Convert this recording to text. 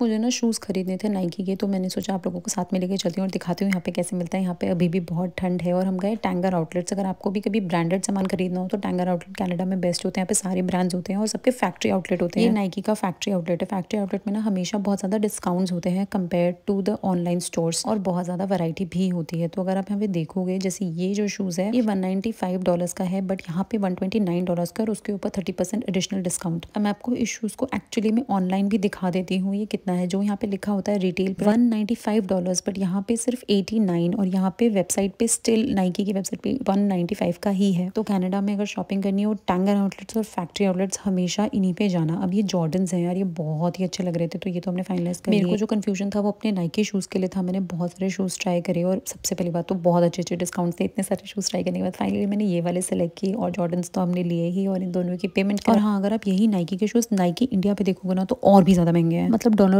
मुझे ना शूज़ ख़रीदने थे नाइकी के तो मैंने सोचा आप लोगों को साथ में लेके चलती हूँ और दिखाती हूँ यहाँ पे कैसे मिलता है यहाँ पे अभी भी बहुत ठंड है और हम गए टैंगर आउटलेट्स अगर आपको भी कभी ब्रांडेड सामान खरीदना हो तो टैंगर आउटलेट कैनेडा में बेस्ट होते हैं यहाँ पे सारे ब्रांड्स होते हैं और सबके फैक्ट्री आउटलेट होते हैं नाइकी का फैक्ट्री आउटलेट है फैक्ट्री आउटलेट में ना हमेशा बहुत ज़्यादा डिस्काउंट्स होते हैं compare to the online stores और बहुत ज़्यादा वरायटी भी होती है तो अगर आप यहाँ पे देखोगे जैसे ये जो शूज़ है ये वन फाइव डॉलर्स का है बट यहाँ पे वन ट्वेंटी नाइन डॉलर्स का और उसके ऊपर थर्टी परसेंट एडिशनल डिस्काउंट मैं आपको इस शूज़ को एक्चुअली में ऑनलाइन भी दिखा देती हूँ ये कितना कितना है जो यहाँ पे लिखा होता है retail one ninety five dollars but यहाँ पे सिर्फ एटी नाइन और यहाँ पे वेबसाइट पे स्टिल नाइकी की वेबसाइट पे वन नाइन्टी फाइव का ही है तो कैनेडा में अगर शॉपिंग करनी हो टैंगर आउटलेट्स और फैक्ट्री आउटलेट्स हमेशा इन्हीं पे जाना अब ये जॉर्डन है यार ये बहुत ही अच्छे लग रहे थे तो ये तो हमने फाइनलाइज कर मेरे को जो कन्फ्यूजन था वो अपने नाइकी शूज़ के लिए था मैंने बहुत सारे शूज़ ट्राई करे और सबसे पहली बात तो बहुत अच्छे अच्छे डिस्काउंट थे इतने सारे शूज़ ट्राई करने के बाद फाइनली मैंने ये वाले सेलेक्ट किए और जॉर्डन तो हमने लिए ही और इन दोनों की पेमेंट और हाँ अगर आप यही नाइकी के शूज़ नाइकी इंडिया पे देखोगे ना तो और भी ज़्यादा महंगे हैं मतलब डॉलर